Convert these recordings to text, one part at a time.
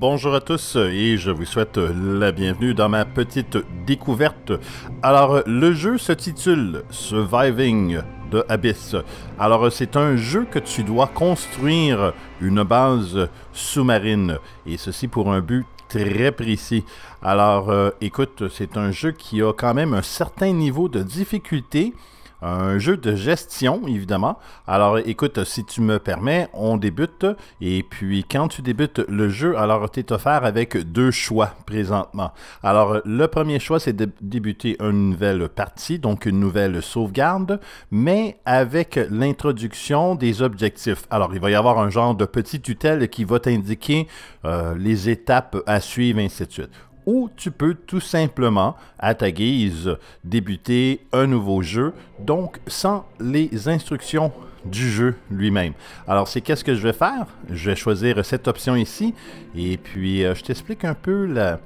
Bonjour à tous et je vous souhaite la bienvenue dans ma petite découverte. Alors, le jeu se titule Surviving de Abyss. Alors, c'est un jeu que tu dois construire une base sous-marine et ceci pour un but très précis. Alors, euh, écoute, c'est un jeu qui a quand même un certain niveau de difficulté un jeu de gestion, évidemment. Alors écoute, si tu me permets, on débute. Et puis quand tu débutes le jeu, alors tu es offert avec deux choix présentement. Alors le premier choix, c'est de débuter une nouvelle partie, donc une nouvelle sauvegarde, mais avec l'introduction des objectifs. Alors il va y avoir un genre de petit tutelle qui va t'indiquer euh, les étapes à suivre, ainsi de suite ou tu peux tout simplement, à ta guise, débuter un nouveau jeu, donc sans les instructions du jeu lui-même. Alors c'est qu'est-ce que je vais faire Je vais choisir cette option ici et puis euh, je t'explique un peu la,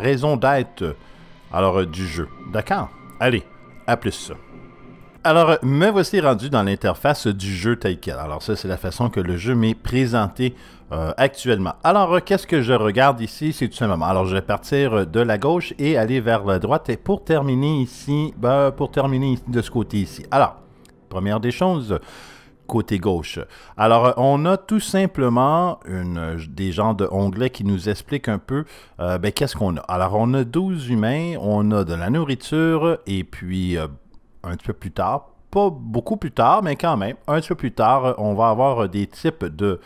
raison d'être euh, euh, du jeu. D'accord Allez, à plus. Alors, me voici rendu dans l'interface du jeu take Alors ça, c'est la façon que le jeu m'est présenté euh, actuellement. Alors, euh, qu'est-ce que je regarde ici? C'est tout simplement. Alors, je vais partir euh, de la gauche et aller vers la droite. Et pour terminer ici, ben, pour terminer de ce côté ici. Alors, première des choses, côté gauche. Alors, on a tout simplement une, des gens de onglets qui nous expliquent un peu ben, qu'est-ce qu'on a. Alors, on a 12 humains, on a de la nourriture, et puis un petit peu plus tard. Pas beaucoup plus tard, mais quand même, un petit peu plus tard, euh, on va avoir euh, des types de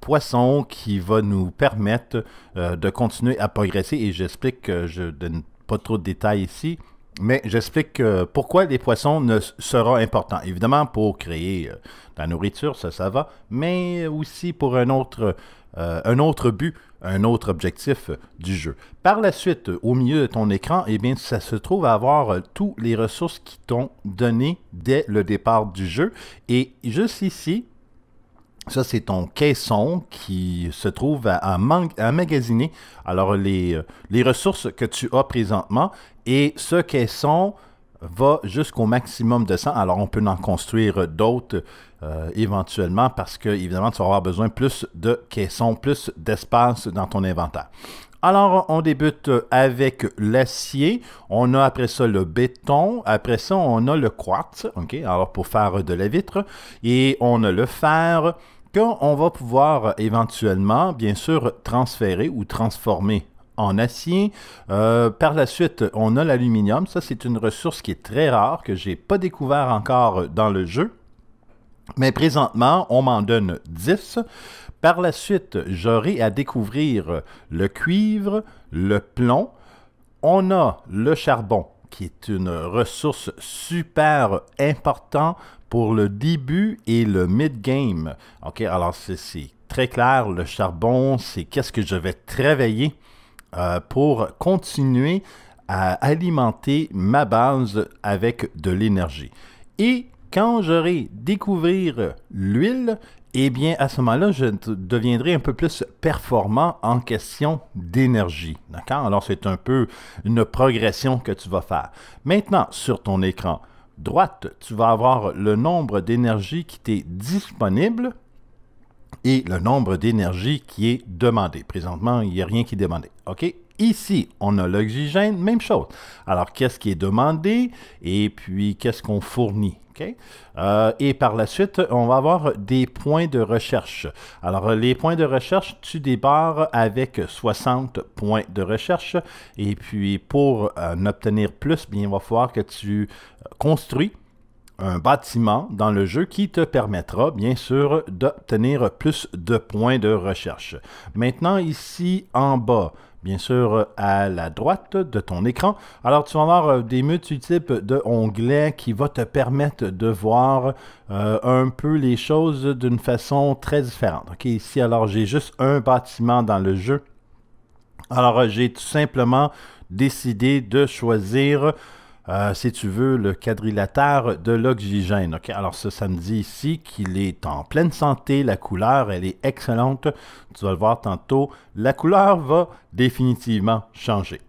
poissons qui vont nous permettre euh, de continuer à progresser. Et j'explique je je donne pas trop de détails ici, mais j'explique pourquoi les poissons ne seront importants. Évidemment, pour créer de la nourriture, ça, ça va, mais aussi pour un autre, un autre but un autre objectif euh, du jeu. Par la suite, euh, au milieu de ton écran, eh bien, ça se trouve à avoir euh, tous toutes les ressources qui t'ont donné dès le départ du jeu. Et juste ici, ça, c'est ton caisson qui se trouve à, magasiner. Alors, les, les ressources que tu as présentement et ce caisson va jusqu'au maximum de 100. Alors, on peut en construire d'autres euh, éventuellement parce que, évidemment, tu vas avoir besoin plus de caissons, plus d'espace dans ton inventaire. Alors, on débute avec l'acier. On a après ça le béton. Après ça, on a le quartz, OK? Alors, pour faire de la vitre. Et on a le fer qu'on va pouvoir éventuellement, bien sûr, transférer ou transformer en acier. Euh, par la suite, on a l'aluminium. Ça, c'est une ressource qui est très rare, que j'ai pas découvert encore dans le jeu. Mais présentement, on m'en donne 10. Par la suite, j'aurai à découvrir le cuivre, le plomb. On a le charbon, qui est une ressource super importante pour le début et le mid-game. OK, alors c'est très clair, le charbon, c'est qu'est-ce que je vais travailler euh, pour continuer à alimenter ma base avec de l'énergie. Et quand j'aurai découvert l'huile, eh bien, à ce moment-là, je deviendrai un peu plus performant en question d'énergie. D'accord? Alors, c'est un peu une progression que tu vas faire. Maintenant, sur ton écran droite, tu vas avoir le nombre d'énergie qui t'est disponible et le nombre d'énergie qui est demandé. Présentement, il n'y a rien qui est demandé. OK? Ici, on a l'oxygène, même chose. Alors, qu'est-ce qui est demandé et puis qu'est-ce qu'on fournit? Euh, et par la suite, on va avoir des points de recherche. Alors, les points de recherche, tu débarres avec 60 points de recherche. Et puis, pour euh, en obtenir plus, bien, il va falloir que tu euh, construis un bâtiment dans le jeu qui te permettra bien sûr d'obtenir plus de points de recherche. Maintenant ici en bas, bien sûr, à la droite de ton écran. Alors, tu vas avoir euh, des multiples de onglets qui vont te permettre de voir euh, un peu les choses d'une façon très différente. OK, ici, alors, j'ai juste un bâtiment dans le jeu. Alors, j'ai tout simplement décidé de choisir euh, si tu veux, le quadrilatère de l'oxygène. Alors, ça, ça me dit ici qu'il est en pleine santé. La couleur, elle est excellente. Tu vas le voir tantôt. La couleur va définitivement changer.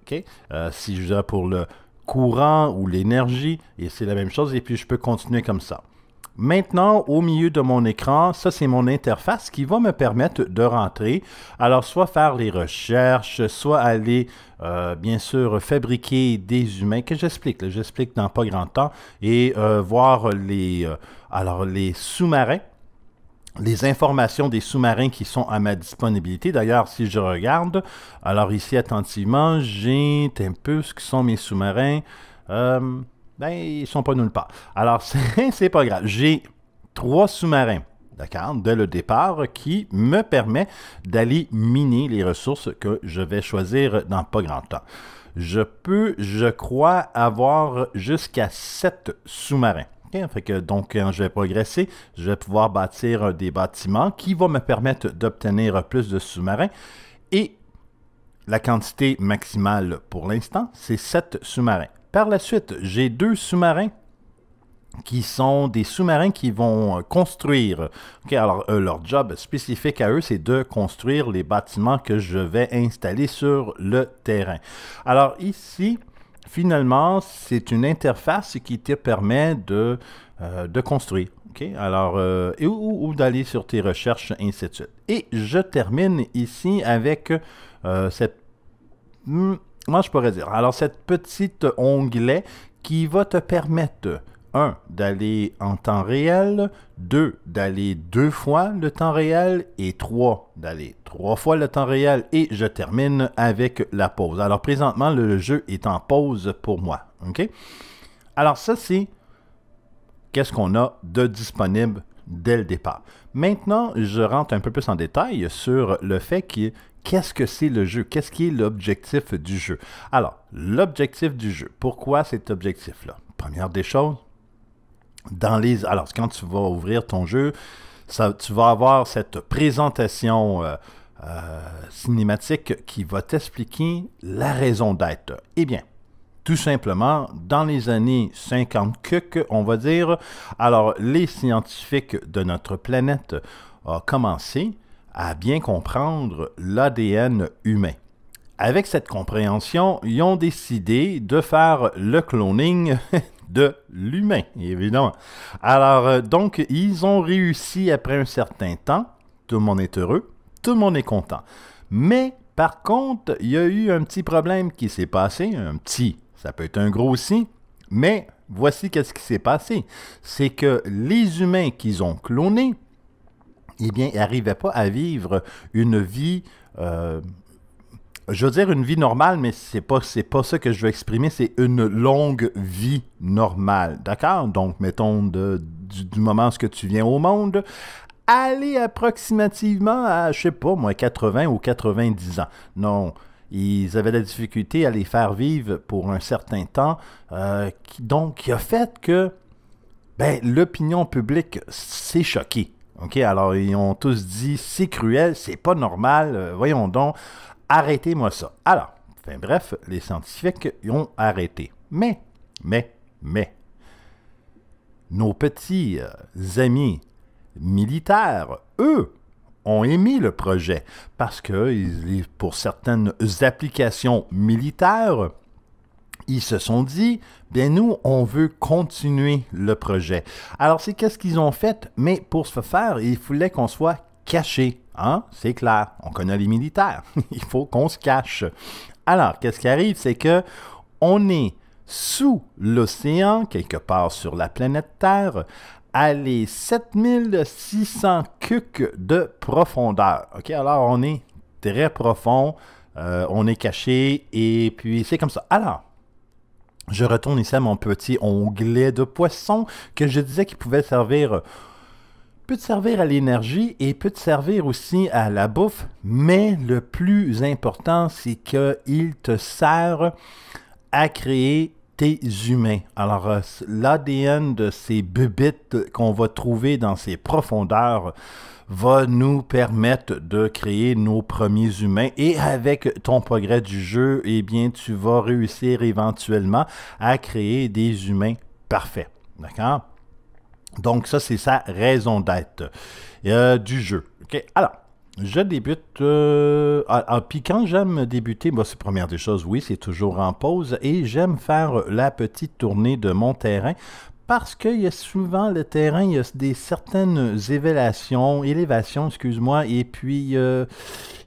Euh, si je veux pour le courant ou l'énergie, et c'est la même chose. Et puis, je peux continuer comme ça. Maintenant, au milieu de mon écran, ça c'est mon interface qui va me permettre de rentrer. Alors, soit faire les recherches, soit aller, euh, bien sûr, fabriquer des humains, que j'explique, j'explique dans pas grand temps, et euh, voir les, euh, alors, les sous-marins les informations des sous-marins qui sont à ma disponibilité. D'ailleurs, si je regarde, alors ici attentivement, j'ai un peu ce que sont mes sous-marins ben, ils sont pas nulle part. Alors, c'est pas grave. J'ai trois sous-marins. D'accord, dès le départ, qui me permet d'aller miner les ressources que je vais choisir dans pas grand temps. Je peux, je crois, avoir jusqu'à sept sous-marins. fait que, donc, quand je vais progresser, je vais pouvoir bâtir des bâtiments qui vont me permettre d'obtenir plus de sous-marins. Et la quantité maximale pour l'instant, c'est sept sous-marins. Par la suite, j'ai deux sous-marins qui sont des sous-marins qui vont euh, construire. alors, euh, leur job spécifique à eux, c'est de construire les bâtiments que je vais installer sur le terrain. Alors ici, finalement, c'est une interface qui te permet de, euh, de construire. Alors, ou, d'aller sur tes recherches, ainsi de suite. Et je termine ici avec cette hmm, moi, je pourrais dire? Alors, cette petite onglet qui va te permettre un, d'aller en temps réel, deux, d'aller deux fois le temps réel et trois, d'aller trois fois le temps réel et je termine avec la pause. Alors présentement, le jeu est en pause pour moi. OK? Alors ça, c'est qu'est-ce qu'on a de disponible dès le départ. Maintenant, je rentre un peu plus en détail sur le fait qu'il qu'est-ce que c'est le jeu? Qu'est-ce qui est l'objectif du jeu? Alors, l'objectif du jeu, pourquoi cet objectif-là? Première des choses, dans les... Alors, quand tu vas ouvrir ton jeu, tu vas avoir cette présentation euh, euh, cinématique qui va t'expliquer la raison d'être. Eh bien, tout simplement, dans les années 50 que, on va dire, alors les scientifiques de notre planète ont commencé à bien comprendre l'ADN humain. Avec cette compréhension, ils ont décidé de faire le cloning de l'humain, évidemment. Alors, euh, donc, ils ont réussi après un certain temps. Tout le monde est heureux, tout le monde est content. Mais, par contre, il y a eu un petit problème qui s'est passé, un petit, ça peut être un gros aussi, mais voici qu'est-ce qui s'est passé. C'est que les humains qu'ils ont clonés eh bien, ils n'arrivaient pas à vivre une vie euh, je veux dire une vie normale, mais c'est pas c'est pas ça que je veux exprimer. C'est une longue vie normale, d'accord Donc, mettons de, du, moment moment que tu viens au monde, aller approximativement à je sais pas moi 80 ou 90 ans. Non. Ils avaient la difficulté à les faire vivre pour un certain temps, euh, qui, donc qui a fait que ben, l'opinion publique s'est choquée OK, alors ils ont tous dit c'est cruel, c'est pas normal, euh, voyons donc, arrêtez-moi ça. Alors, enfin, bref, les scientifiques ont arrêté. Mais, mais, mais, nos petits euh, amis militaires, eux, ont émis le projet parce que pour certaines applications militaires, ils se sont dit, bien nous, on veut continuer le projet. Alors c'est qu'est-ce qu'ils ont fait, mais pour ce faire, il fallait qu'on soit caché. Hein? C'est clair, on connaît les militaires, il faut qu'on se cache. Alors, qu'est-ce qui arrive, c'est que on est sous l'océan, quelque part sur la planète Terre, à les 7600 cuques de profondeur. OK, alors on est très profond, euh, on est caché, et puis c'est comme ça. Alors, je retourne ici à mon petit onglet de poisson que je disais qu'il pouvait servir peut te servir à l'énergie et peut te servir aussi à la bouffe, mais le plus important, c'est qu'il te sert à créer tes humains. Alors, euh, l'ADN de ces bubites qu'on va trouver dans ces profondeurs, va nous permettre de créer nos premiers humains. Et avec ton progrès du jeu, eh bien, tu vas réussir éventuellement à créer des humains parfaits. D'accord? Donc, ça, c'est sa raison d'être euh, du jeu. OK? Alors. Je débute. Euh, ah, ah, puis quand j'aime débuter, moi, bah, c'est première des choses, oui, c'est toujours en pause. Et j'aime faire la petite tournée de mon terrain parce qu'il y a souvent le terrain, il y a des certaines élévations, élévations, excuse-moi, et puis euh,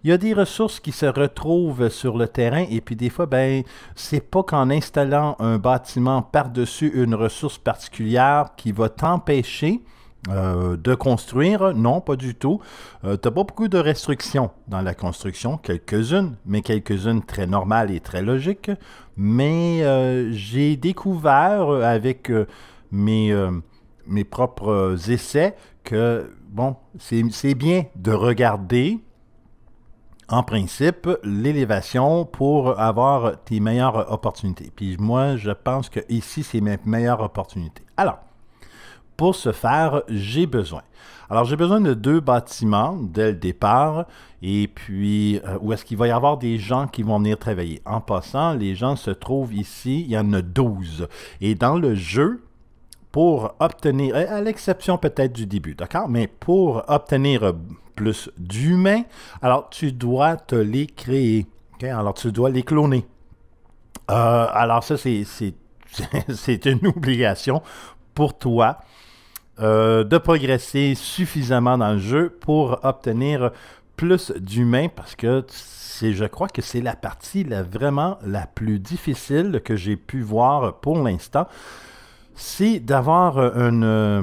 il y a des ressources qui se retrouvent sur le terrain, et puis des fois, ben, c'est pas qu'en installant un bâtiment par-dessus une ressource particulière qui va t'empêcher euh, de construire, non, pas du tout. Euh, tu n'as pas beaucoup de restrictions dans la construction, quelques-unes, mais quelques-unes très normales et très logiques. Mais j'ai découvert avec mes, euh, mes propres essais que, bon, c'est bien de regarder, en principe, l'élévation pour avoir tes meilleures opportunités. Puis moi, je pense que ici, c'est mes meilleures opportunités. Alors, pour ce faire, j'ai besoin. Alors, j'ai besoin de deux bâtiments dès le départ, et puis euh, où est-ce qu'il va y avoir des gens qui vont venir travailler. En passant, les gens se trouvent ici, il y en a 12. Et dans le jeu, pour obtenir, euh, à l'exception peut-être du début, d'accord, mais pour obtenir plus d'humains, alors tu dois te les créer. Alors tu dois les cloner. Euh, alors ça, c'est une obligation pour toi euh, de progresser suffisamment dans le jeu pour obtenir plus d'humains parce que c'est, je crois que c'est la partie vraiment la plus difficile que j'ai pu voir pour l'instant c'est d'avoir euh, une euh,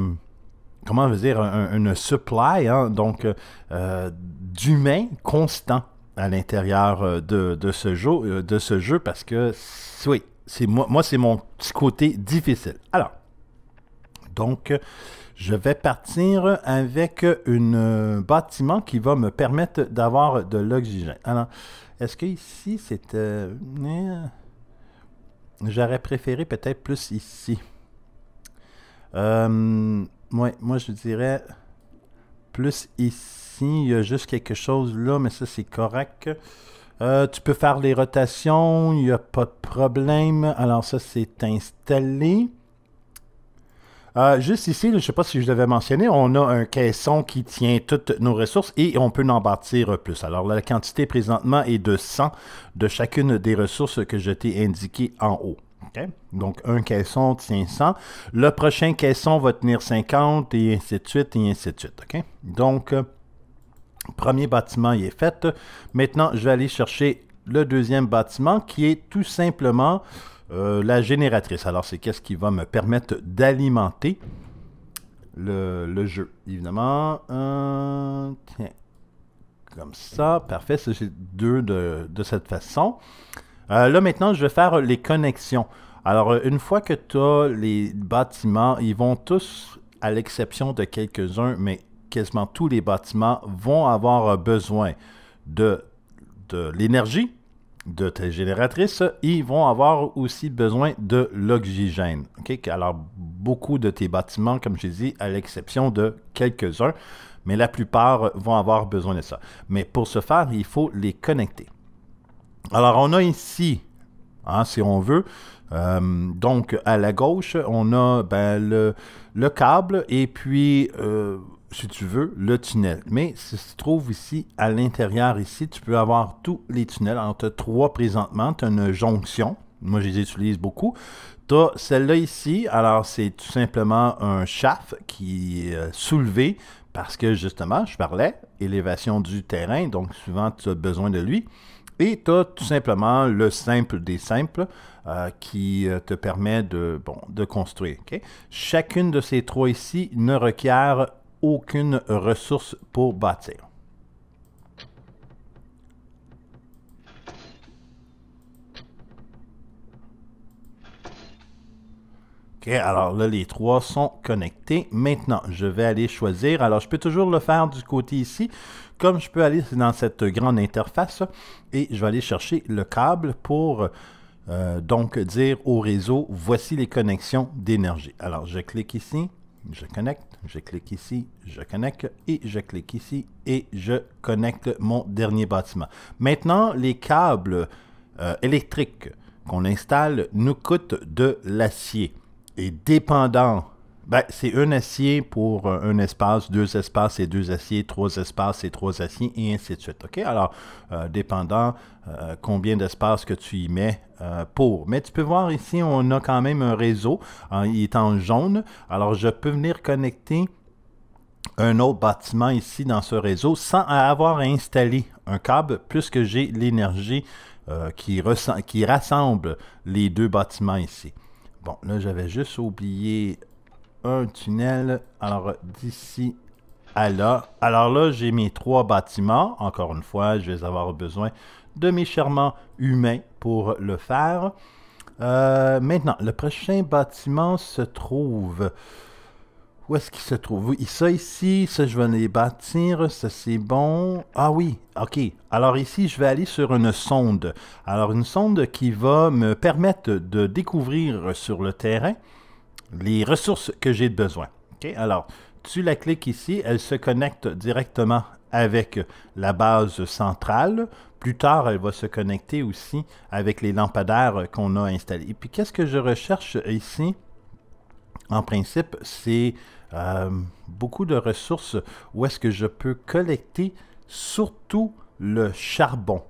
comment dire un, une supply hein, donc euh, d'humains constants à l'intérieur de, ce jeu de ce jeu parce que oui c'est moi, moi c'est mon petit côté difficile alors donc je vais partir avec un bâtiment qui va me permettre d'avoir de l'oxygène alors est-ce que ici c'était j'aurais préféré peut-être plus ici euh, moi, je dirais plus ici. Il y a juste quelque chose là, mais ça, c'est correct. Euh, tu peux faire les rotations, il n'y a pas de problème. Alors ça, c'est installé. Euh, juste ici, je ne sais pas si je l'avais mentionné, on a un caisson qui tient toutes nos ressources et on peut en bâtir plus. Alors, la quantité présentement est de 100 de chacune des ressources que je t'ai indiquées en haut. Donc, un caisson tient 100. Le prochain caisson va tenir 50 et ainsi de suite et ainsi de suite. Donc, euh, premier bâtiment est fait. Maintenant, je vais aller chercher le deuxième bâtiment qui est tout simplement euh, la génératrice. Alors, c'est qu'est-ce qui va me permettre d'alimenter le, jeu, évidemment. Euh, comme ça, parfait, Ça, c'est deux de, de cette façon. Euh, là, maintenant, je vais faire les connexions. Alors, euh, une fois que tu as les bâtiments, ils vont tous, à l'exception de quelques-uns, mais quasiment tous les bâtiments vont avoir euh, besoin de, de l'énergie, de tes génératrices, ils vont avoir aussi besoin de l'oxygène. Alors, beaucoup de tes bâtiments, comme j'ai dit, à l'exception de quelques-uns, mais la plupart vont avoir besoin de ça. Mais pour ce faire, il faut les connecter. Alors, on a ici, hein, si on veut, euh, donc à la gauche, on a ben, le, câble et puis, euh, si tu veux, le tunnel. Mais si tu trouves ici, à l'intérieur ici, tu peux avoir tous les tunnels. Alors, tu as trois présentement. Tu as une jonction. Moi, je les utilise beaucoup. Tu as celle-là ici. Alors, c'est tout simplement un shaft qui est euh, soulevé parce que, justement, je parlais, élévation du terrain. Donc, souvent, tu as besoin de lui. Et tu as tout simplement le simple des simples euh, qui euh, te permet de, bon, de construire. Chacune de ces trois ici ne requiert aucune ressource pour bâtir. OK, alors là, les trois sont connectés. Maintenant, je vais aller choisir. Alors, je peux toujours le faire du côté ici. Comme je peux aller dans cette grande interface et je vais aller chercher le câble pour euh, donc dire au réseau, voici les connexions d'énergie. Alors, je clique ici, je connecte, je clique ici, je connecte et je clique ici et je connecte mon dernier bâtiment. Maintenant, les câbles euh, électriques qu'on installe nous coûtent de l'acier. Et dépendant ben, c'est un acier pour euh, un espace, deux espaces et deux aciers, trois espaces et trois aciers, et ainsi de suite. OK? Alors, euh, dépendant euh, combien d'espaces que tu y mets pour. Mais tu peux voir ici, on a quand même un réseau. Hein, il est en jaune. Alors, je peux venir connecter un autre bâtiment ici dans ce réseau sans avoir à installer un câble puisque j'ai l'énergie euh, qui, qui rassemble les deux bâtiments ici. Bon, là, j'avais juste oublié un tunnel. Alors, d'ici à là. Alors là, j'ai mes trois bâtiments. Encore une fois, je vais avoir besoin de mes charmants humains pour le faire. Euh, maintenant, le prochain bâtiment se trouve... Où est-ce qu'il se trouve? Oui, ça ici, ça je vais les bâtir, ça c'est bon. Ah oui, ok. Alors ici, je vais aller sur une sonde. Alors une sonde qui va me permettre de découvrir sur le terrain les ressources que j'ai besoin. Alors, tu la cliques ici, elle se connecte directement avec la base centrale. Plus tard, elle va se connecter aussi avec les lampadaires qu'on a installés. Et puis, qu'est-ce que je recherche ici? En principe, c'est euh, beaucoup de ressources où est-ce que je peux collecter surtout le charbon.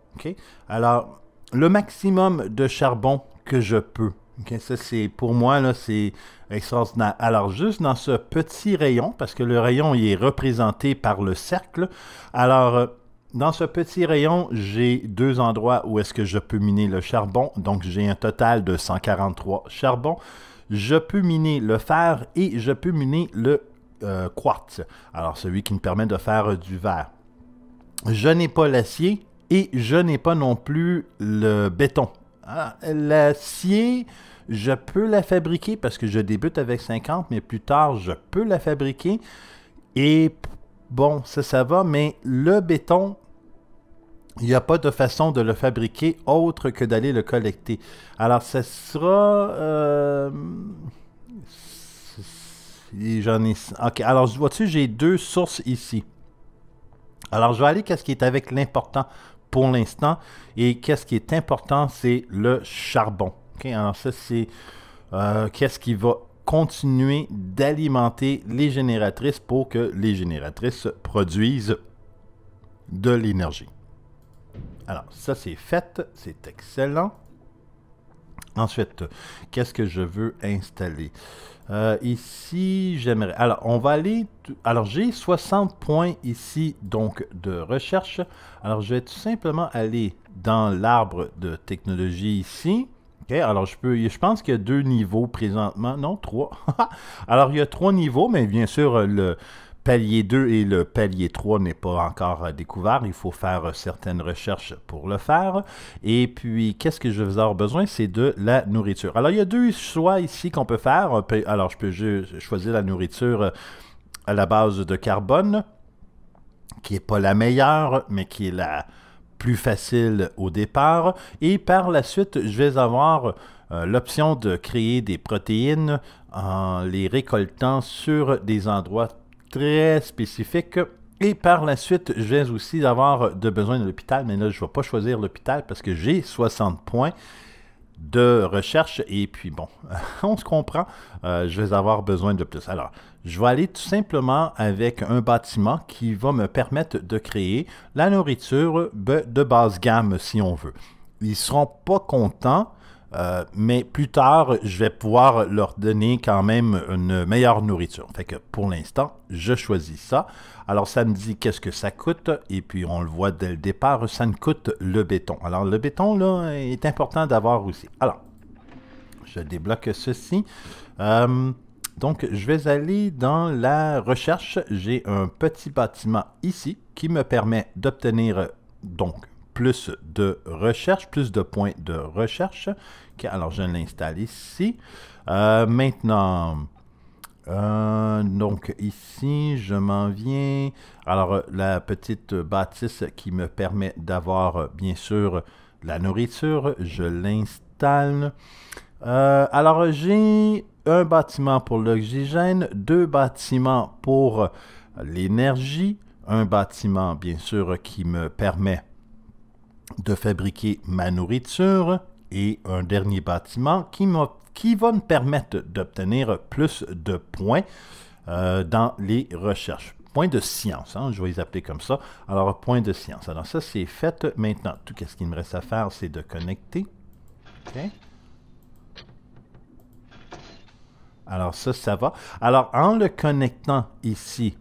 Alors, le maximum de charbon que je peux ça, c'est pour moi, là, c'est extraordinaire. Alors, juste dans ce petit rayon, parce que le rayon, il est représenté par le cercle. Alors, euh, dans ce petit rayon, j'ai deux endroits où est-ce que je peux miner le charbon. Donc, j'ai un total de 143 charbons. Je peux miner le fer et je peux miner le euh, quartz. Alors, celui qui me permet de faire du verre. Je n'ai pas l'acier et je n'ai pas non plus le béton. Ah, L'acier, je peux la fabriquer parce que je débute avec 50, mais plus tard, je peux la fabriquer. Et bon, ça, ça va, mais le béton, il n'y a pas de façon de le fabriquer autre que d'aller le collecter. Alors, ça sera... Euh, j'en ai... OK, alors, vois-tu, j'ai deux sources ici. Alors, je vais aller qu'est-ce qui est avec l'important pour l'instant. Et qu'est-ce qui est important, c'est le charbon. Alors ça, c'est euh, qu'est-ce qui va continuer d'alimenter les génératrices pour que les génératrices produisent de l'énergie. Alors, ça c'est fait, c'est excellent. Ensuite, qu'est-ce que je veux installer euh, ici, j'aimerais. Alors, on va aller. Alors, j'ai 60 points ici, donc, de recherche. Alors, je vais tout simplement aller dans l'arbre de technologie ici. OK, alors, je, peux, je pense qu'il y a deux niveaux présentement. Non, trois. alors, il y a trois niveaux, mais bien sûr, le palier 2 et le palier 3 n'est pas encore euh, découvert. Il faut faire euh, certaines recherches pour le faire. Et puis, qu'est-ce que je vais avoir besoin? C'est de la nourriture. Alors, il y a deux choix ici qu'on peut faire. Alors, je peux choisir la nourriture euh, à la base de carbone, qui n'est pas la meilleure, mais qui est la plus facile au départ. Et par la suite, je vais avoir l'option de créer des protéines en les récoltant sur des endroits très spécifique. Et par la suite, je vais aussi avoir de besoin de l'hôpital, mais là, je ne vais pas choisir l'hôpital parce que j'ai 60 points de recherche. Et puis, bon, on se comprend, euh, je vais avoir besoin de plus. Alors, je vais aller tout simplement avec un bâtiment qui va me permettre de créer la nourriture de base gamme, si on veut. Ils seront pas contents euh, mais plus tard, je vais pouvoir leur donner quand même une meilleure nourriture. Fait que pour l'instant, je choisis ça. Alors ça me dit qu'est-ce que ça coûte et puis on le voit dès le départ, ça ne coûte le béton. Alors le béton là est important d'avoir aussi. Alors je débloque ceci. Euh, donc je vais aller dans la recherche. J'ai un petit bâtiment ici qui me permet d'obtenir donc plus de recherche, plus de points de recherche. alors, je l'installe ici. Euh, maintenant, euh, donc ici, je m'en viens. Alors, la petite bâtisse qui me permet d'avoir, bien sûr, la nourriture, je l'installe. Euh, alors, j'ai un bâtiment pour l'oxygène, deux bâtiments pour l'énergie, un bâtiment, bien sûr, qui me permet de fabriquer ma nourriture et un dernier bâtiment qui, va me permettre d'obtenir plus de points euh, dans les recherches. Point de science, hein, je vais les appeler comme ça. Alors, point de science. Alors ça, c'est fait maintenant. Tout ce qu'il me reste à faire, c'est de connecter. Alors ça, ça va. Alors en le connectant ici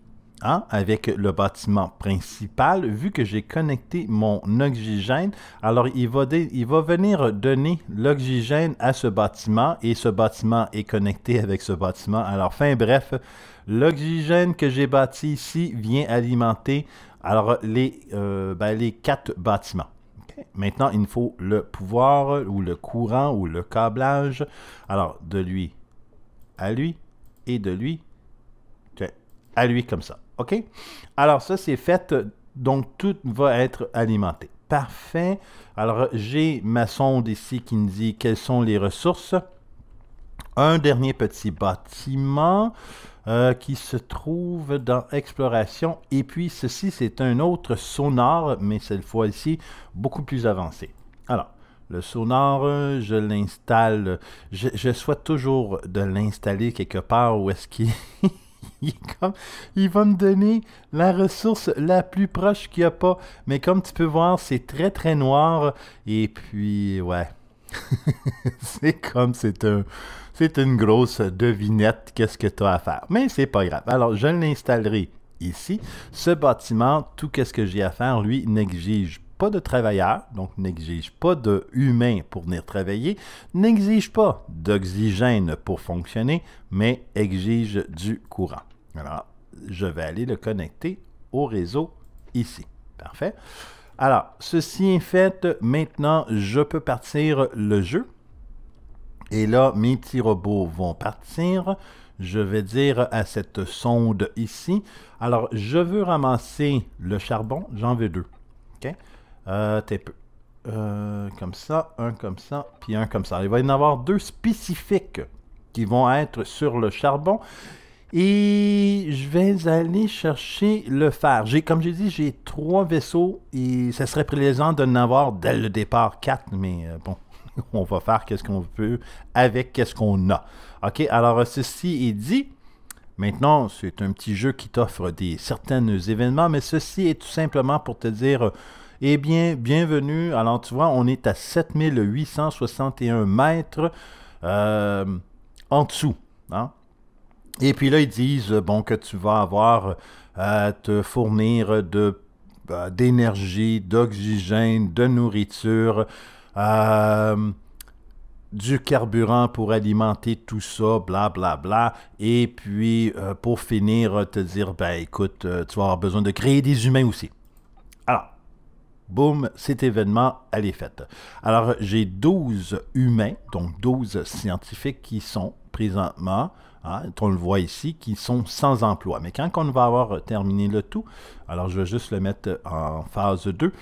Hein, avec le bâtiment principal. Vu que j'ai connecté mon oxygène, alors il va, il va venir donner l'oxygène à ce bâtiment et ce bâtiment est connecté avec ce bâtiment. Alors, fin bref, l'oxygène que j'ai bâti ici vient alimenter alors, les, euh, ben, les quatre bâtiments. Maintenant, il faut le pouvoir ou le courant ou le câblage. Alors, de lui à lui et de lui à lui comme ça. OK? Alors, ça, c'est fait. Euh, donc, tout va être alimenté. Parfait. Alors, j'ai ma sonde ici qui me dit quelles sont les ressources. Un dernier petit bâtiment. Euh, qui se trouve dans Exploration. Et puis, ceci, c'est un autre sonar, mais cette fois-ci, beaucoup plus avancé. Alors, le sonar, euh, je l'installe. Je, souhaite toujours de l'installer quelque part où est-ce qu'il il, va me donner la ressource la plus proche qu'il n'y a pas. Mais comme tu peux voir, c'est très très noir. Et puis, ouais. c'est comme c'est une grosse devinette qu'est-ce que tu as à faire. Mais c'est pas grave. Alors je l'installerai ici. Ce bâtiment, tout qu'est-ce que j'ai à faire, lui n'exige pas de travailleurs, donc n'exige pas de humains pour venir travailler, n'exige pas d'oxygène pour fonctionner, mais exige du courant. Alors, je vais aller le connecter au réseau ici. Parfait. Alors, ceci est fait, maintenant, je peux partir le jeu. Et là, mes petits robots vont partir. Je vais dire à cette sonde ici, alors, je veux ramasser le charbon, j'en veux deux. OK? Euh, t'es peu. Euh, comme ça, un comme ça, puis un comme ça. Il va y en avoir deux spécifiques qui vont être sur le charbon. Et je vais aller chercher le phare. J'ai, comme j'ai dit, j'ai trois vaisseaux et ça serait plaisant de n'en avoir dès le départ quatre, mais euh, bon, on va faire qu'est-ce qu'on peut avec qu'est-ce qu'on a. OK, alors ceci est dit. Maintenant, c'est un petit jeu qui t'offre des certains événements, mais ceci est tout simplement pour te dire eh bien, bienvenue. Alors tu vois, on est à 7861 mètres euh, en dessous. Hein? Et puis là, ils disent euh, bon, que tu vas avoir euh, à te fournir euh, d'énergie, d'oxygène, de nourriture, du carburant pour alimenter tout ça, bla bla bla. Et puis, pour finir, te dire, ben écoute, tu vas avoir besoin de créer des humains aussi. Alors, boum, cet événement, elle est faite. Alors, j'ai 12 humains, donc 12 scientifiques qui sont présentement Hein, on le voit ici, qui sont sans emploi. Mais quand on va avoir terminé le tout, alors je vais juste le mettre en phase 2,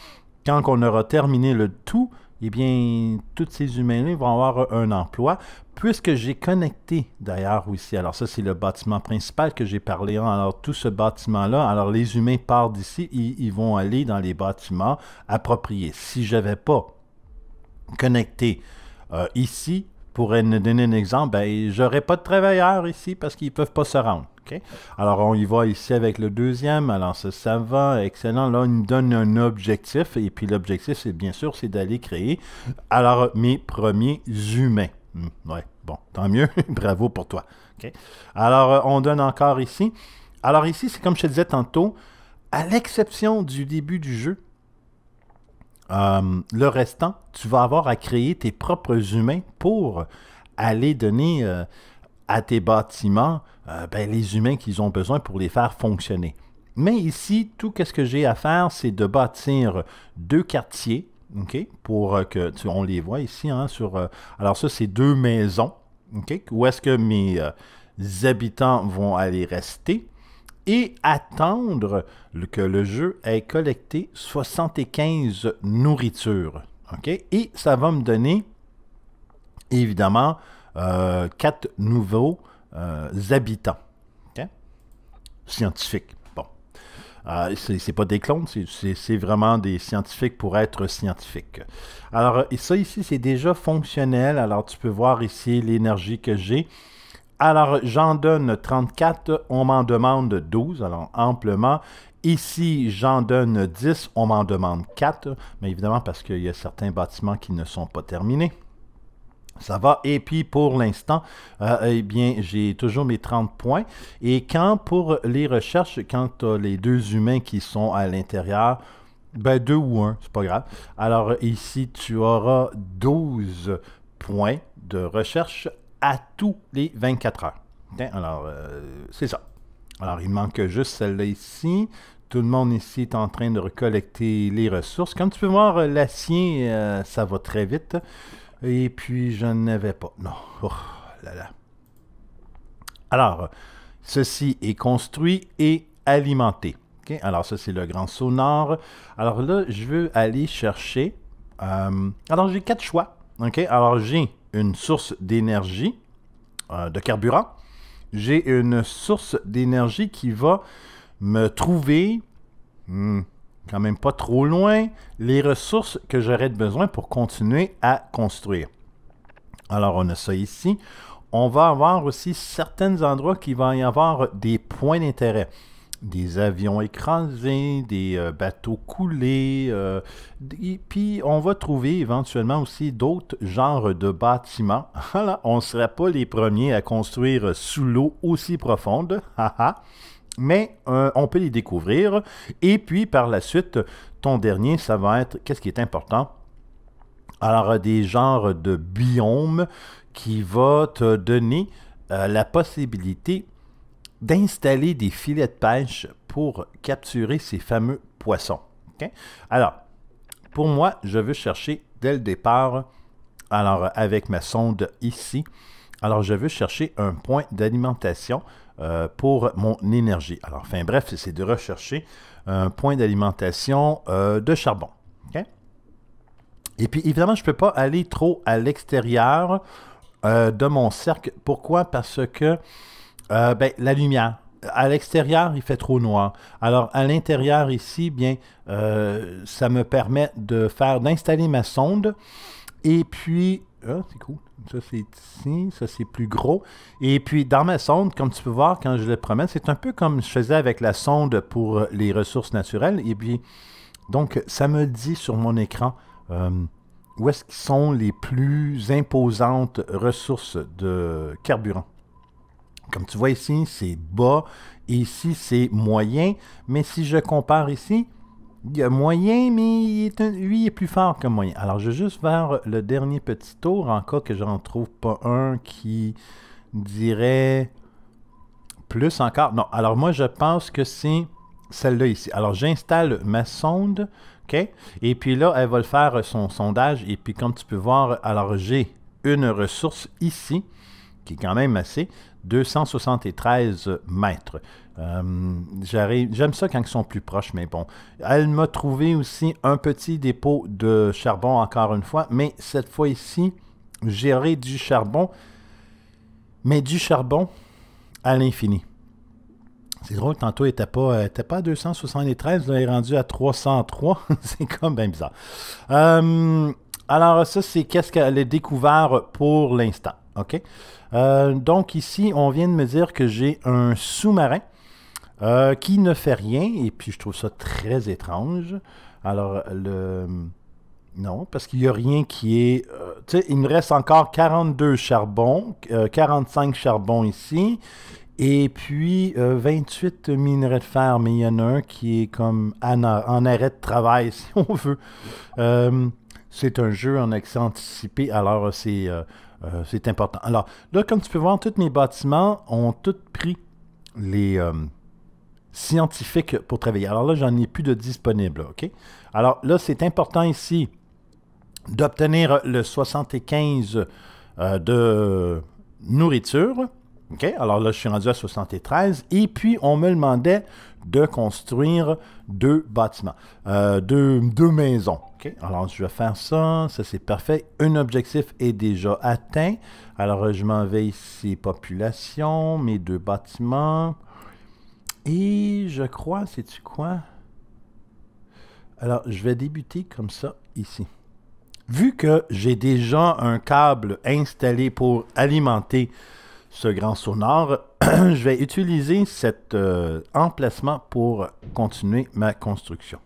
quand on aura terminé le tout, eh bien, tous ces humains-là vont avoir un emploi, puisque j'ai connecté d'ailleurs ici. Alors ça, c'est le bâtiment principal que j'ai parlé. Alors tout ce bâtiment-là, alors les humains partent d'ici, ils, vont aller dans les bâtiments appropriés. Si je n'avais pas connecté euh, ici, pourrait nous donner un exemple, ben, j'aurais pas de travailleurs ici parce qu'ils peuvent pas se rendre. Alors, on y va ici avec le deuxième. Alors, ça, ça va, excellent. Là, on nous donne un objectif. Et puis, l'objectif, c'est bien sûr, c'est d'aller créer, alors, mes premiers humains. Hmm, ouais, bon, tant mieux. Bravo pour toi. Alors, euh, on donne encore ici. Alors, ici, c'est comme je te disais tantôt, à l'exception du début du jeu, euh, le restant, tu vas avoir à créer tes propres humains pour aller donner euh, à tes bâtiments euh, ben, les humains qu'ils ont besoin pour les faire fonctionner. Mais ici, tout ce que j'ai à faire, c'est de bâtir deux quartiers, pour que tu, on les voit ici. Hein, sur, alors ça, c'est deux maisons, où est-ce que mes habitants vont aller rester et attendre que le jeu ait collecté 75 nourritures. Et ça va me donner, évidemment, euh, 4 nouveaux euh, habitants scientifiques. Bon. Euh, c'est pas des clones, c'est vraiment des scientifiques pour être scientifiques. Alors, ça ici, c'est déjà fonctionnel. Alors, tu peux voir ici l'énergie que j'ai. Alors, j'en donne 34, on m'en demande 12, alors amplement. Ici, j'en donne 10, on m'en demande 4, mais évidemment parce qu'il y a certains bâtiments qui ne sont pas terminés. Ça va. Et puis pour l'instant, euh, eh bien, j'ai toujours mes 30 points. Et quand pour les recherches, quand as les deux humains qui sont à l'intérieur, ben deux ou un, c'est pas grave. Alors ici, tu auras 12 points de recherche à tous les 24 heures. alors, euh, c'est ça. Alors, il manque juste celle-là ici. Tout le monde ici est en train de recollecter les ressources. Comme tu peux voir, euh, la sienne, euh, ça va très vite. Et puis, je n'avais pas. Non. là là. Alors, ceci est construit et alimenté. Alors, ça, c'est le grand sonore. Alors là, je veux aller chercher. alors, j'ai quatre choix. OK? Alors, j'ai une source d'énergie, euh, de carburant. J'ai une source d'énergie qui va me trouver, hmm, quand même pas trop loin, les ressources que j'aurais besoin pour continuer à construire. Alors, on a ça ici. On va avoir aussi certains endroits qui vont y avoir des points d'intérêt des avions écrasés, des euh, bateaux coulés. Euh, et puis, on va trouver éventuellement aussi d'autres genres de bâtiments. Ah on ne sera pas les premiers à construire sous l'eau aussi profonde. Ah ah. Mais euh, on peut les découvrir. Et puis, par la suite, ton dernier, ça va être, qu'est-ce qui est important? Alors, des genres de biomes qui vont te donner la possibilité d'installer des filets de pêche pour capturer ces fameux poissons. Alors, pour moi, je veux chercher dès le départ, alors avec ma sonde ici, alors je veux chercher un point d'alimentation euh, pour mon énergie. Alors, enfin bref, c'est de rechercher un point d'alimentation euh, de charbon. Et puis, évidemment, je ne peux pas aller trop à l'extérieur euh, de mon cercle. Pourquoi? Parce que euh, ben, la lumière. À l'extérieur, il fait trop noir. Alors, à l'intérieur ici, bien, euh, ça me permet de faire, d'installer ma sonde. Et puis, ah, c'est cool. Ça, c'est ici. Ça, c'est plus gros. Et puis, dans ma sonde, comme tu peux voir, quand je le promène, c'est un peu comme je faisais avec la sonde pour euh, les ressources naturelles. Et puis, donc, ça me dit sur mon écran où est-ce qu'ils sont les plus imposantes ressources de carburant. Comme tu vois ici, c'est bas, ici, c'est moyen, mais si je compare ici, il y a moyen, mais il est lui, il est plus fort que moyen. Alors, je vais juste faire le dernier petit tour, en cas que je n'en trouve pas un qui dirait plus encore. Non, alors moi, je pense que c'est celle-là ici. Alors, j'installe ma sonde, OK? Et puis là, elle va le faire euh, son sondage. Et puis, comme tu peux voir, alors j'ai une ressource ici qui est quand même assez, 273 mètres. Euh, j'aime ça quand ils sont plus proches, mais bon. Elle m'a trouvé aussi un petit dépôt de charbon, encore une fois, mais cette fois ici, gérer du charbon, mais du charbon à l'infini. C'est drôle, tantôt, il n'était pas, pas, à 273, là, est rendu à 303. c'est comme même bizarre. Euh, alors, ça, c'est qu'est-ce qu'elle a découvert pour l'instant. OK? Euh, donc ici, on vient de me dire que j'ai un sous-marin euh, qui ne fait rien, et puis je trouve ça très étrange. Alors, le... Non, parce qu'il n'y a rien qui est... Euh, tu sais, il me reste encore 42 charbons, 45 charbons ici, et puis, 28 minerais de fer, mais il y en a un qui est comme en, arrêt de travail, si on veut. c'est un jeu en accès anticipé, alors c'est euh, c'est important. Alors, là, comme tu peux voir, tous mes bâtiments ont tous pris les euh, scientifiques pour travailler. Alors là, j'en ai plus de disponibles. Alors là, c'est important ici d'obtenir le 75 euh, de nourriture. Alors là, je suis rendu à 73. Et puis, on me demandait de construire deux bâtiments, euh, deux, maisons. Alors, je vais faire ça. Ça, c'est parfait. Un objectif est déjà atteint. Alors, je m'en vais ici, population, mes deux bâtiments. Et je crois, cest tu quoi? Alors, je vais débuter comme ça, ici. Vu que j'ai déjà un câble installé pour alimenter ce grand sonore, je vais utiliser cet euh, emplacement pour continuer ma construction.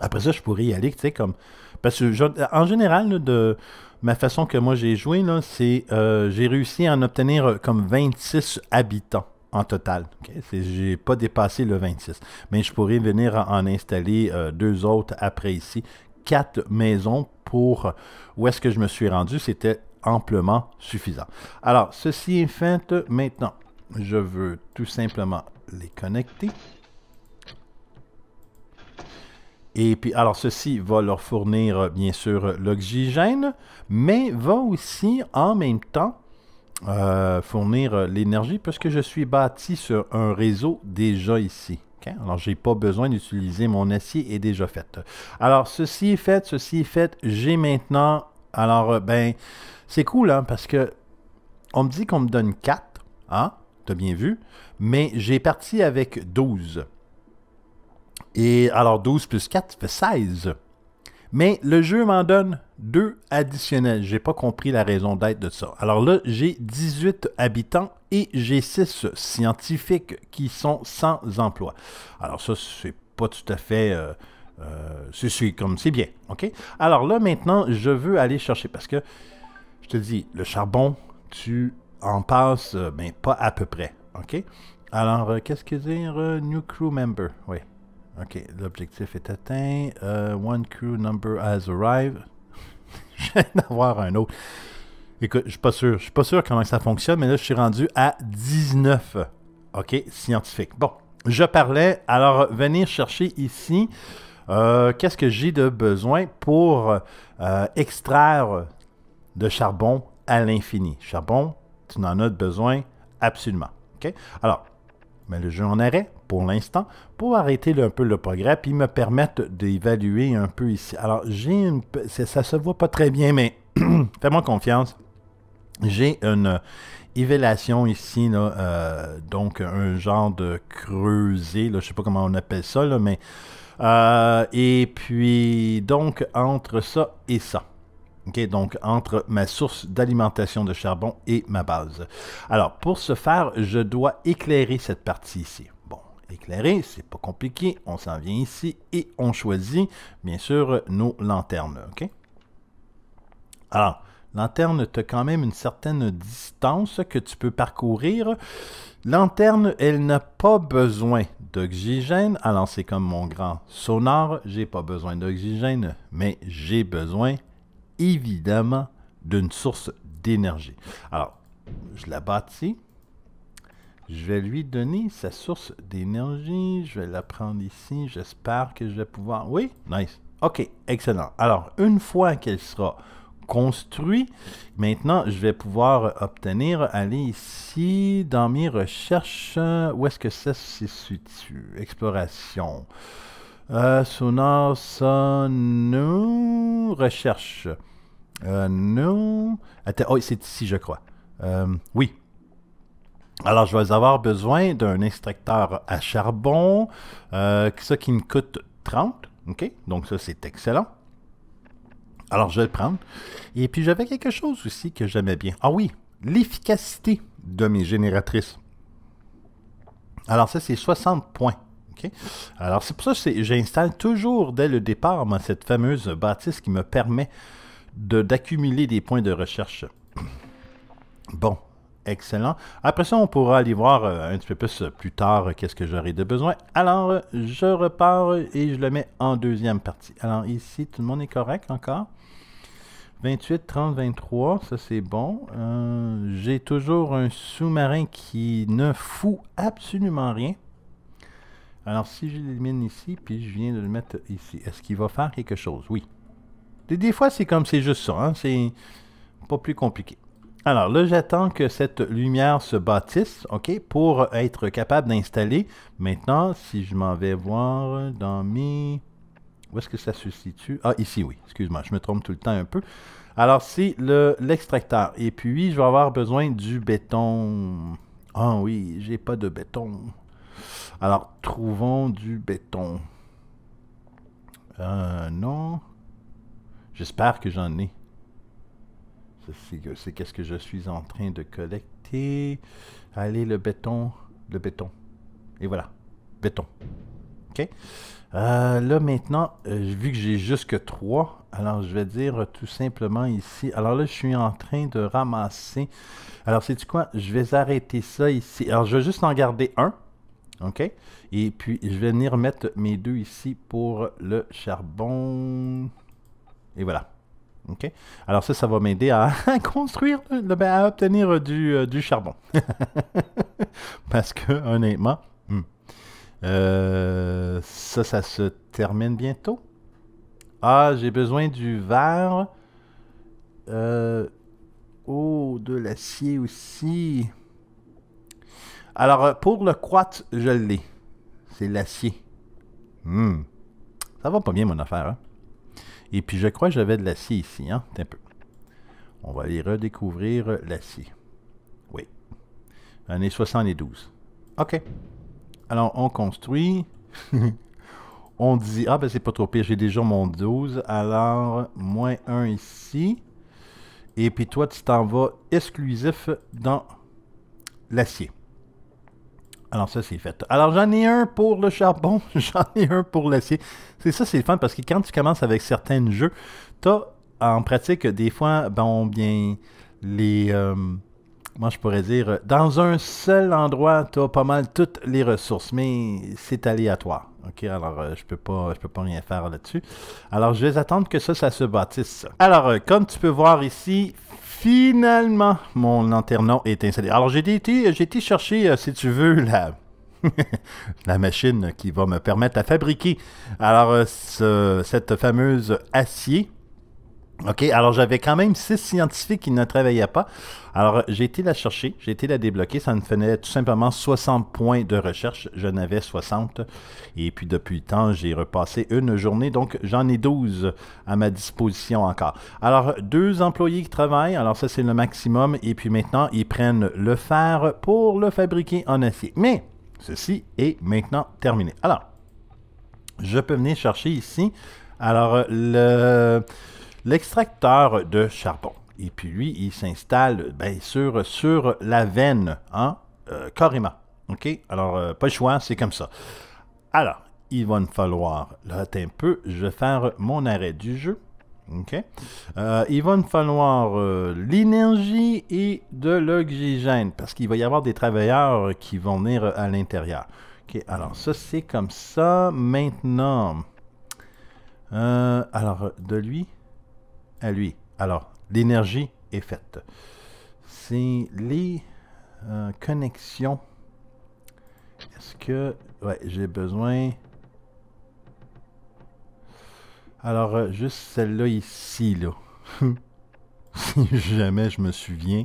Après ça, je pourrais y aller, tu sais, comme... Parce que, en général, de ma façon que moi j'ai joué, là, c'est... Euh, j'ai réussi à en obtenir euh, comme 26 habitants en total. Je J'ai pas dépassé le 26. Mais je pourrais venir en, installer deux autres après ici. Quatre maisons pour... Où est-ce que je me suis rendu? C'était amplement suffisant. Alors, ceci est fait maintenant. Je veux tout simplement les connecter. Et puis, alors, ceci va leur fournir, bien sûr, l'oxygène, mais va aussi, en même temps, euh, fournir l'énergie, parce que je suis bâti sur un réseau déjà ici. Alors, je n'ai pas besoin d'utiliser mon acier est déjà fait. Alors, ceci est fait, ceci est fait. J'ai maintenant, alors, ben, c'est cool, hein, parce que on me dit qu'on me donne 4, hein, t'as bien vu, mais j'ai parti avec 12. Et alors 12 plus 4, ça fait 16. Mais le jeu m'en donne 2 additionnels. J'ai pas compris la raison d'être de ça. Alors là, j'ai 18 habitants et j'ai 6 scientifiques qui sont sans emploi. Alors ça, c'est pas tout à fait... Euh, euh, comme c'est bien, ok? Alors là, maintenant, je veux aller chercher, parce que je te dis, le charbon, tu en passes, mais euh, ben, pas à peu près. OK? Alors, euh, qu'est-ce que dire euh, New Crew Member? Oui. OK, l'objectif est atteint. one crew number has arrived. je viens d'avoir un autre. Écoute, je suis pas sûr. Je suis pas sûr comment ça fonctionne, mais là, je suis rendu à 19. OK, scientifique. Bon, je parlais. Alors, venir chercher ici. Qu'est-ce que j'ai de besoin pour extraire de charbon à l'infini. Charbon, tu n'en as besoin absolument. Ok Alors, mais le jeu en arrêt pour l'instant pour arrêter un peu le progrès puis me permettre d'évaluer un peu ici. Alors, j'ai une ça se voit pas très bien mais fais-moi confiance. J'ai une euh, évaluation ici euh, donc un genre de creusé, Je je sais pas comment on appelle ça mais euh, et puis donc entre ça et ça donc, entre ma source d'alimentation de charbon et ma base. Alors, pour ce faire, je dois éclairer cette partie ici. Bon, éclairer, c'est pas compliqué. On s'en vient ici et on choisit, bien sûr, nos lanternes. Alors, lanterne, tu as quand même une certaine distance que tu peux parcourir. Lanterne, elle n'a pas besoin d'oxygène. Alors, c'est comme mon grand sonar. J'ai pas besoin d'oxygène, mais j'ai besoin évidemment d'une source d'énergie. Alors, je la bâtis. Je vais lui donner sa source d'énergie. Je vais la prendre ici. J'espère que je vais pouvoir... Oui, nice. OK, excellent. Alors, une fois qu'elle sera construite, maintenant, je vais pouvoir obtenir, aller ici, dans mes recherches, où est-ce que ça se situe? Exploration. Euh, sonore, recherche. Euh, nous. Oh, c'est ici, je crois. Euh, oui. Alors, je vais avoir besoin d'un extracteur à charbon, euh, ça qui me coûte 30. OK? Donc, ça, c'est excellent. Alors, je vais le prendre. Et puis, j'avais quelque chose aussi que j'aimais bien. Ah oui, l'efficacité de mes génératrices. Alors, ça, c'est 60 points. Alors, c'est pour ça que j'installe toujours dès le départ cette fameuse bâtisse qui me permet d'accumuler des points de recherche. Bon, excellent. Après ça, on pourra aller voir euh, un petit peu plus plus tard euh, qu'est-ce que j'aurai de besoin. Alors, euh, je repars et je le mets en deuxième partie. Alors ici, tout le monde est correct encore. 28, 30, 23, ça c'est bon. J'ai toujours un sous-marin qui ne fout absolument rien. Alors, si je l'élimine ici, puis je viens de le mettre ici, est-ce qu'il va faire quelque chose? Oui. Des, fois, c'est comme, c'est juste ça. Hein, c'est pas plus compliqué. Alors là, j'attends que cette lumière se bâtisse, OK, pour être capable d'installer. Maintenant, si je m'en vais voir dans mes... Où est-ce que ça se situe? Ah, ici, oui. Excuse-moi, je me trompe tout le temps un peu. Alors, c'est l'extracteur. Et puis, je vais avoir besoin du béton. Ah oui, j'ai pas de béton. Alors, trouvons du béton. Euh, non. J'espère que j'en ai. C'est qu'est-ce que je suis en train de collecter. Allez, le béton. Le béton. Et voilà. Béton. OK? Euh, là, maintenant, euh, vu que j'ai juste trois, alors je vais dire tout simplement ici. Alors là, je suis en train de ramasser. Alors, c'est du quoi? Je vais arrêter ça ici. Alors, je vais juste en garder un OK? Et puis, je vais venir mettre mes deux ici pour le charbon. Et voilà. OK? Alors ça, ça va m'aider à, construire, ben, à obtenir du, euh, charbon. Parce que, honnêtement, hmm, euh, ça, ça se termine bientôt. Ah, j'ai besoin du verre. Euh, oh, de l'acier aussi. Alors, euh, pour le croître, je l'ai. C'est l'acier. Hmm. Ça va pas bien, mon affaire. Hein? Et puis, je crois que j'avais de l'acier ici. Hein? Un peu. On va aller redécouvrir euh, l'acier. Oui. Année 72. OK. Alors, on construit. on dit... Ah, ben c'est pas trop pire. J'ai déjà mon 12. Alors, moins 1 ici. Et puis toi, tu t'en vas exclusif dans l'acier. Alors ça, c'est fait. Alors j'en ai un pour le charbon, j'en ai un pour l'acier. C'est ça, c'est le fun, parce que quand tu commences avec certains jeux, t'as en pratique des fois, bon, bien, les... Euh, moi, je pourrais dire, dans un seul endroit, tu as pas mal toutes les ressources, mais c'est aléatoire. OK, alors euh, je peux pas je peux pas rien faire là-dessus. Alors, je vais attendre que ça, ça se bâtisse. Alors, euh, comme tu peux voir ici, finalement, mon lanternon est installé. Alors, j'ai été, j'ai été chercher, euh, si tu veux, la, machine qui va me permettre à fabriquer alors euh, cette fameuse acier OK, alors j'avais quand même six scientifiques qui ne travaillaient pas. Alors j'ai été la chercher, j'ai été la débloquer. Ça me faisait tout simplement 60 points de recherche. Je n'avais 60. Et puis depuis le temps, j'ai repassé une journée. Donc j'en ai 12 à ma disposition encore. Alors deux employés qui travaillent. Alors ça, c'est le maximum. Et puis maintenant, ils prennent le fer pour le fabriquer en acier. Mais ceci est maintenant terminé. Alors, je peux venir chercher ici. Alors le l'extracteur de charbon. Et puis lui, il s'installe bien sûr sur la veine, hein, euh, carrément. OK? Alors, euh, pas le choix, c'est comme ça. Alors, il va nous falloir, là, un peu, je vais faire mon arrêt du jeu. OK? Euh, il va nous falloir l'énergie et de l'oxygène parce qu'il va y avoir des travailleurs qui vont venir à l'intérieur. OK? Alors, ça, c'est comme ça. Maintenant, alors, de lui, à lui. Alors, l'énergie est faite. C'est les euh, connexions. Est-ce que... Ouais, j'ai besoin... Alors, euh, juste celle-là ici, là. si jamais je me souviens.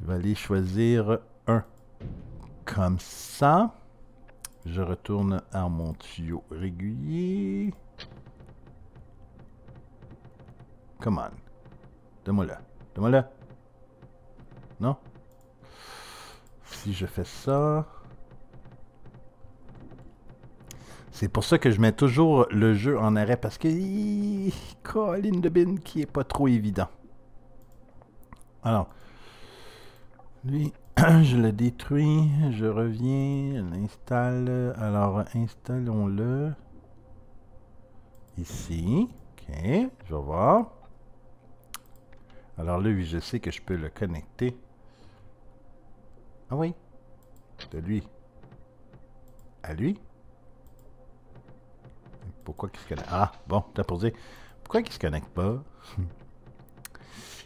Je vais aller choisir un. Comme ça. Je retourne à mon tuyau régulier. Come on. Donne-moi le Donne-moi Non? Si je fais ça... C'est pour ça que je mets toujours le jeu en arrêt, parce que... Colline de bin qui est pas trop évident. Alors... Lui, je le détruis, je reviens, l'installe. Alors, installons-le. Ici. OK, je vais voir. Alors lui, je sais que je peux le connecter. Ah oui. De lui. À lui. Pourquoi qu'il se connecte? Ah, bon, t'as pour dire. Pourquoi qu'il se connecte pas?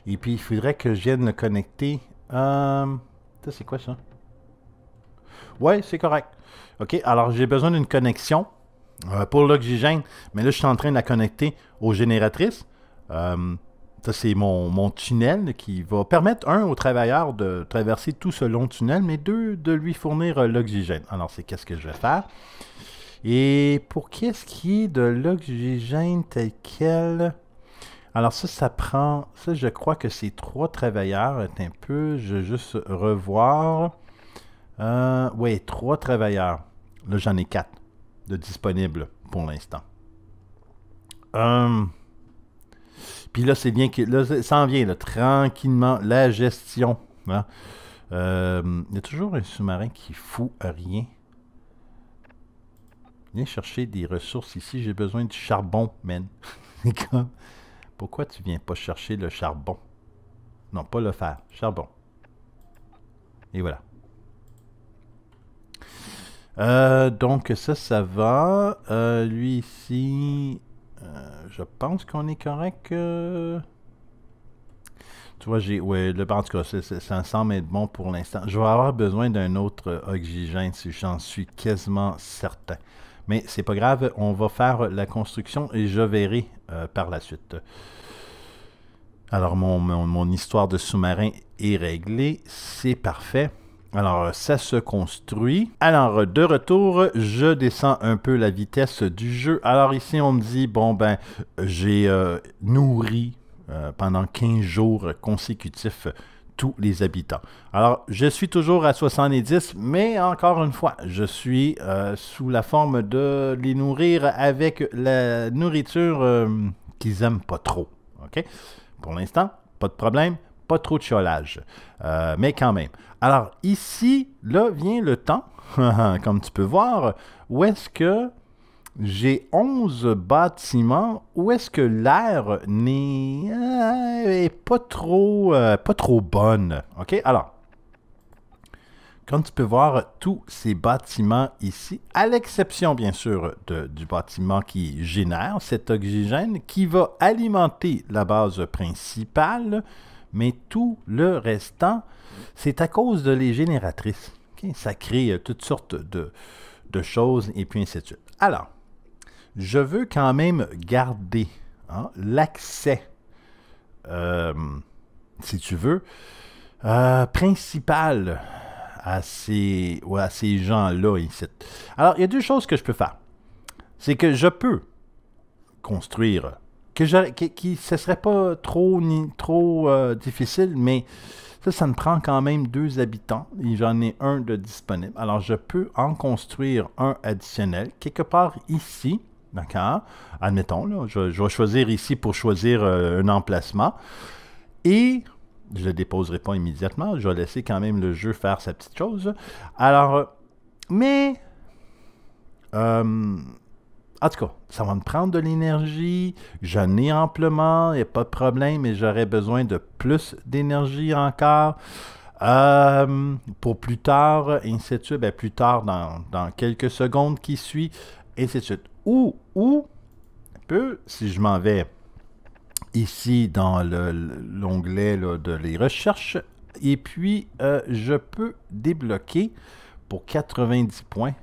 Et puis, il faudrait que je vienne le connecter. Euh, ça, c'est quoi ça? Ouais, c'est correct. OK, alors j'ai besoin d'une connexion euh, pour l'oxygène. Mais là, je suis en train de la connecter aux génératrices. Euh, ça, c'est mon, tunnel qui va permettre, un, aux travailleurs de traverser tout ce long tunnel, mais deux, de lui fournir euh, l'oxygène. Alors, c'est qu'est-ce que je vais faire. Et pour qu'est-ce qui est de l'oxygène tel quel... Alors ça, ça prend... Ça, je crois que c'est trois travailleurs. un peu, je vais juste revoir. Euh, oui, trois travailleurs. Là, j'en ai quatre de disponibles pour l'instant. Euh... Puis là, c'est bien que. Là, ça en vient, là, tranquillement, la gestion. Il hein. euh, y a toujours un sous-marin qui fout à rien. Viens chercher des ressources ici, j'ai besoin de charbon, man. Pourquoi tu viens pas chercher le charbon? Non, pas le fer, charbon. Et voilà. Euh, donc ça, ça va. Euh, lui ici, euh, je pense qu'on est correct. Euh. Tu vois, j'ai. Ouais, le, en tout cas, ça semble être bon pour l'instant. Je vais avoir besoin d'un autre euh, oxygène, si j'en suis quasiment certain. Mais c'est pas grave, on va faire la construction et je verrai par la suite. Alors, mon, mon histoire de sous-marin est réglée. C'est parfait. Alors, euh, ça se construit. Alors, euh, de retour, je descends un peu la vitesse du jeu. Alors ici, on me dit, bon, ben, j'ai euh, nourri pendant 15 jours consécutifs tous les habitants. Alors, je suis toujours à 70, mais encore une fois, je suis sous la forme de les nourrir avec la nourriture qu'ils aiment pas trop. OK? Pour l'instant, pas de problème, pas trop de cholage. mais quand même. Alors ici, là vient le temps, comme tu peux voir, où est-ce que j'ai 11 bâtiments, où est-ce que l'air n'est pas trop euh, pas trop bonne. OK? Alors, comme tu peux voir, tous ces bâtiments ici, à l'exception bien sûr du bâtiment qui génère cet oxygène, qui va alimenter la base principale, mais tout le restant, c'est à cause de les génératrices. Ça crée euh, toutes sortes de, choses et puis ainsi de suite. Alors, je veux quand même garder hein, l'accès, euh, si tu veux, euh, principal à ces, à ces gens-là ici. Alors, il y a deux choses que je peux faire. C'est que je peux construire que, ne serait pas trop, ni, trop euh, difficile, mais ça, ça me prend quand même deux habitants j'en ai un de disponible. Alors, je peux en construire un additionnel quelque part ici. D'accord? Admettons, là, je, vais choisir ici pour choisir euh, un emplacement. Et je ne le déposerai pas immédiatement. Je vais laisser quand même le jeu faire sa petite chose. Alors, euh, mais... En tout cas, ça va me prendre de l'énergie, j'en ai amplement, il n'y a pas de problème, mais j'aurais besoin de plus d'énergie encore. Euh, pour plus tard, et ainsi de suite, ben, plus tard dans, quelques secondes qui suit, et ainsi de suite. Ou, ou, un peu, si je m'en vais ici dans l'onglet de les recherches, et puis euh, je peux débloquer pour 90 points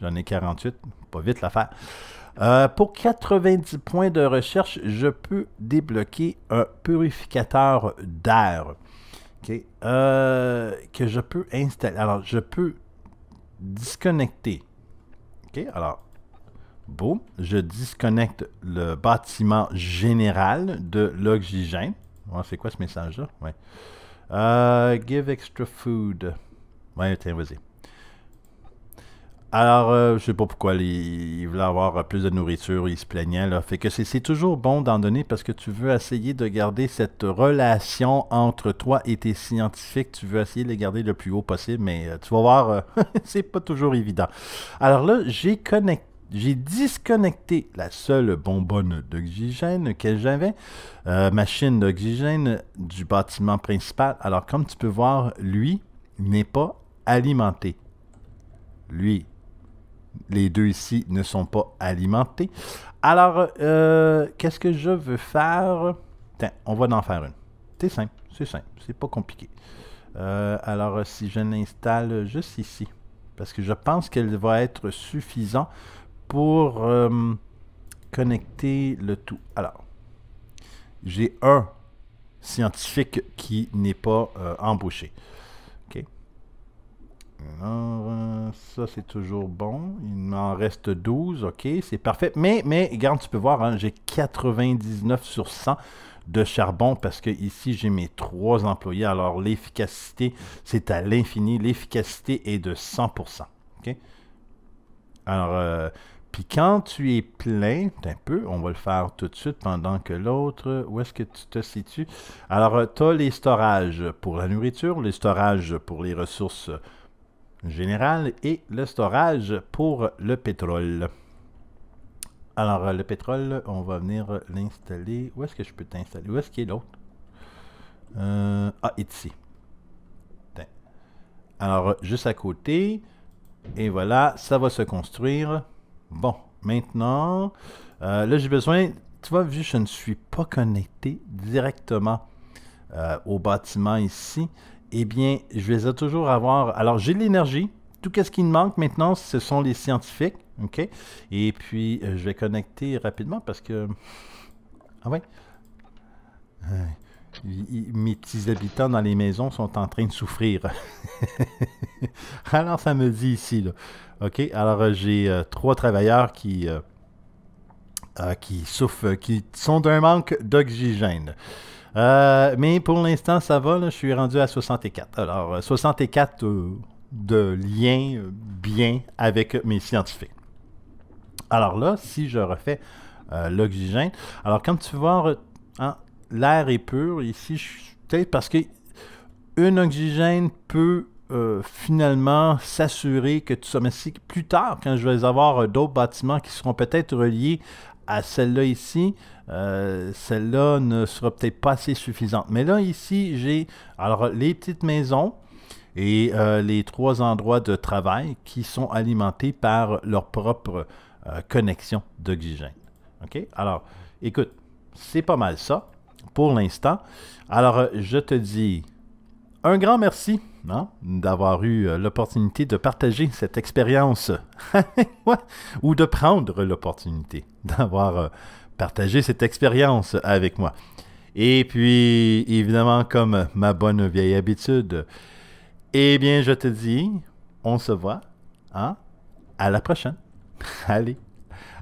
J'en ai 48. Pas vite l'affaire. Euh, pour 90 points de recherche, je peux débloquer un purificateur d'air OK. Euh, que je peux installer. Alors, je peux disconnecter. OK. Alors, beau. je disconnecte le bâtiment général de l'oxygène. C'est quoi ce message-là? Ouais. Euh, give extra food. Oui, tiens, vas-y. Alors, je euh, je sais pas pourquoi ils voulaient avoir euh, plus de nourriture, Ils se plaignait. Là. Fait que c'est toujours bon d'en donner parce que tu veux essayer de garder cette relation entre toi et tes scientifiques. Tu veux essayer de les garder le plus haut possible, mais euh, tu vas voir, c'est pas toujours évident. Alors là, j'ai connecté. J'ai disconnecté la seule bonbonne d'oxygène que j'avais, machine d'oxygène, du bâtiment principal. Alors, comme tu peux voir, lui n'est pas alimenté. Lui, les deux ici ne sont pas alimentés. Alors, euh, qu'est-ce que je veux faire? on va en faire une. C'est simple, c'est simple, c'est pas compliqué. Euh, alors, si je l'installe juste ici, parce que je pense qu'elle va être suffisante pour euh, connecter le tout. Alors, j'ai un scientifique qui n'est pas embauché. Alors, euh, ça, c'est toujours bon. Il m'en reste 12. OK, c'est parfait. Mais, mais, regarde, tu peux voir, hein, j'ai 99 sur 100 de charbon parce que ici, j'ai mes trois employés. Alors, l'efficacité, c'est à l'infini. L'efficacité est de 100 OK? Alors, euh, puis quand tu es plein, un peu, on va le faire tout de suite pendant que l'autre, où est-ce que tu te situes? Alors, euh, tu as les storages pour la nourriture, les storages pour les ressources Général et le storage pour le pétrole. Alors, le pétrole, on va venir l'installer. Où est-ce que je peux t'installer? Où est-ce qu'il est l'autre? Euh, ah, ici. Alors, juste à côté. Et voilà, ça va se construire. Bon, maintenant, euh, là, j'ai besoin... Tu vois, vu que je ne suis pas connecté directement euh, au bâtiment ici, eh bien, je vais toujours avoir. Alors, j'ai de l'énergie. Tout ce qui me manque maintenant, ce sont les scientifiques. OK? Et puis, euh, je vais connecter rapidement parce que. Ah ouais? Euh, mes petits habitants dans les maisons sont en train de souffrir. alors, ça me dit ici, là. OK? Alors, euh, j'ai trois travailleurs qui. qui souffrent, qui sont d'un manque d'oxygène. Euh, mais pour l'instant, ça va. je suis rendu à 64. Alors, 64 euh, euh, de liens bien avec mes scientifiques. Alors là, si je refais l'oxygène, alors comme tu vois, hein, l'air est pur. Ici, peut-être parce que une oxygène peut finalement s'assurer que tu ça. Mais plus tard, quand je vais avoir d'autres bâtiments qui seront peut-être reliés à celle-là ici, euh, celle-là ne sera peut-être pas assez suffisante. Mais là, ici, j'ai alors les petites maisons et euh, les trois endroits de travail qui sont alimentés par leur propre euh, connexion d'oxygène. OK? Alors, écoute, c'est pas mal ça pour l'instant. Alors, je te dis un grand merci. Hein, d'avoir eu euh, l'opportunité de partager cette expérience ou de prendre l'opportunité d'avoir euh, partagé cette expérience avec moi. Et puis, évidemment, comme ma bonne vieille habitude, eh bien, je te dis, on se voit. Hein, à la prochaine. Allez.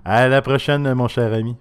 À la prochaine, mon cher ami.